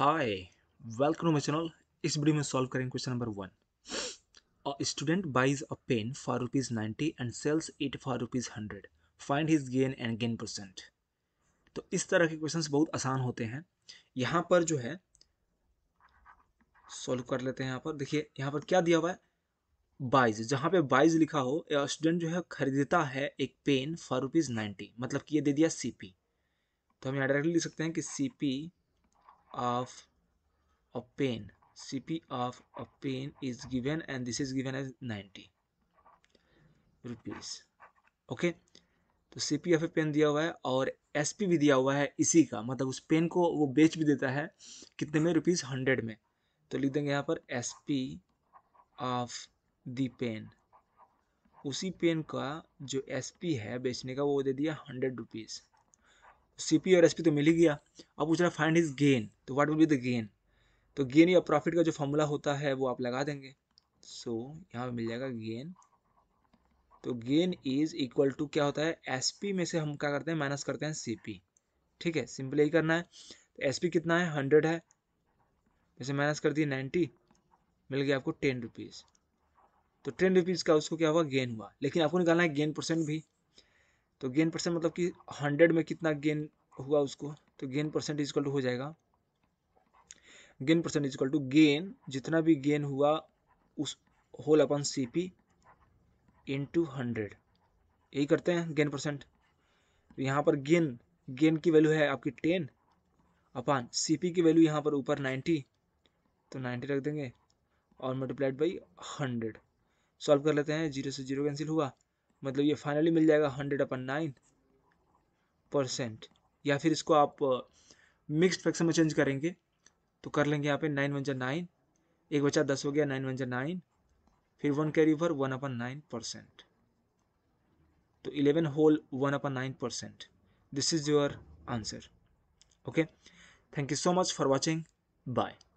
Hi welcome to my channel इस video में solve करेंगे question number one a student buys a pen for rupees ninety and sells it for rupees hundred find his gain and gain percent तो इस तरह के questions बहुत आसान होते हैं यहाँ पर जो है सॉल्व कर लेते हैं यहाँ पर देखिए यहाँ पर क्या दिया हुआ है बाइज जहाँ पे बाइज लिखा हो स्टूडेंट जो है खरीदता है एक पेन फॉर रुपीज नाइन्टी मतलब कि ये दे दिया सी तो हम यहाँ डायरेक्टली लिख सकते हैं कि C of a pen cp of a pen is given and this is given as 90 rupees okay okay? तो सीपी एफ पेन दिया हुआ है और एस पी भी दिया हुआ है इसी का मतलब उस पेन को वो बेच भी देता है कितने में रुपीज़ हंड्रेड में तो लिख देंगे यहाँ पर S P of the pen उसी पेन का जो एस पी है बेचने का वो दे दिया हंड्रेड रुपीज़ सी पी और एस पी तो मिल ही गया अब पूछ रहा फाइंड इज गेन तो what will be the gain तो गेन या प्रॉफिट का जो फॉर्मूला होता है वो आप लगा देंगे सो so, यहाँ पे मिल जाएगा गेन तो गेन इज इक्वल टू क्या होता है एस पी में से हम क्या करते हैं माइनस करते हैं सी पी ठीक है सिंपल यही करना है तो एस पी कितना है हंड्रेड है जैसे माइनस कर दिए नाइन्टी मिल गया आपको टेन रुपीज़ तो टेन रुपीज़ का उसको क्या हुआ गेन हुआ लेकिन आपको निकालना है गेन परसेंट भी तो गेन परसेंट मतलब कि हंड्रेड में कितना गेन हुआ उसको तो गेन परसेंट इजकल टू हो जाएगा gain percent equal to gain जितना भी गेन हुआ उस होल अपन C P into hundred यही करते हैं गेन परसेंट तो यहाँ पर गेन गेन की वैल्यू है आपकी टेन अपन सी पी की वैल्यू यहाँ पर ऊपर नाइन्टी तो नाइन्टी रख देंगे और मल्टीप्लाइड बाई हंड्रेड सॉल्व कर लेते हैं जीरो से जीरो कैंसिल हुआ मतलब ये फाइनली मिल जाएगा हंड्रेड अपन नाइन परसेंट या फिर इसको आप मिक्सड फ्रैक्शन में चेंज करेंगे तो कर लेंगे यहाँ पे नाइन वन जा नाइन एक बचा दस हो गया नाइन वन जा नाइन फिर वन कैरी ओवर वन अपन नाइन परसेंट तो इलेवन होल वन अपन nine percent this is your answer okay thank you so much for watching bye